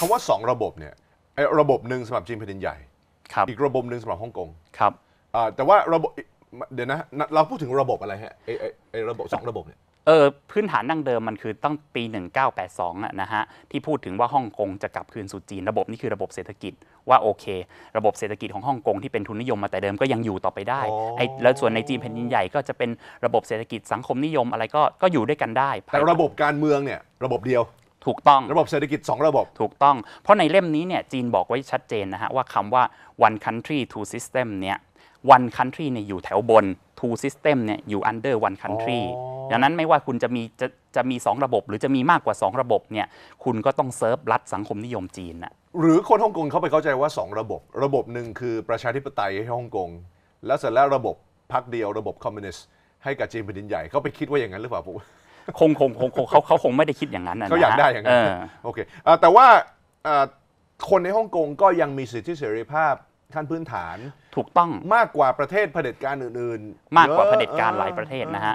คำว่า 2 ระบบเนี่ยระบบหนึ่งสำหรับจีนแผ่นดินใหญ่ครับอีกระบบหนึ่งสำหรับฮ่องกงครับแต่ว่าระบบเดี๋ยวนะเราพูดถึงระบบอะไรฮะไอ้ไอ้ระบบสองระบบเนี่ยเออพื้นฐานดั้งเดิมมันคือตั้งปี 1982อนะฮะที่พูดถึงว่าฮ่องกงจะกลับคืนสู่จีนระบบนี่คือระบบเศรษฐกิจว่าโอเคระบบเศรษฐกิจของฮ่องกงที่เป็นทุนนิยมมาแต่เดิมก็ยังอยู่ต่อไปได้ไอ้แล้วส่วนในจีนแผ่นดินใหญ่ ก็จะเป็นระบบเศรษฐกิจสังคมนิยมอะไรก็ก็อยู่ด้วยกันได้แต่ระบบการเมืองเนี่ยระบบเดียวถูกต้องระบบเศรษฐกิจ 2 ระบบถูกต้อง เพราะในเล่มนี้เนี่ยจีนบอกไว้ชัดเจนนะฮะว่าคำว่า one country two system เนี่ย one country เนี่ยอยู่แถวบน two system เนี่ยอยู่ under one country ดังนั้นไม่ว่าคุณจะมีจะจะมี 2 ระบบหรือจะมีมากกว่า 2 ระบบเนี่ยคุณก็ต้องเซิร์ฟรัฐสังคมนิยมจีนนะหรือคนฮ่องกงเขาไปเข้าใจว่า 2 ระบบ ระบบหนึ่งคือประชาธิปไตยให้ฮ่องกงแล้วเสร็จแล้วระบบพรรคเดียวระบบคอมมิวนิสต์ให้กับจีนแผ่นดินใหญ่เขาไปคิดว่าอย่างนั้นหรือเปล่าผมคงคงคงเขาเขาคงไม่ได้คิดอย่างนั้นนะเขาอยากได้อย่างนั้นโอเคแต่ว่าคนในฮ่องกงก็ยังมีสิทธิเสรีภาพขั้นพื้นฐานถูกต้องมากกว่าประเทศเผด็จการอื่นๆ มากกว่าเผด็จการหลายประเทศนะฮะ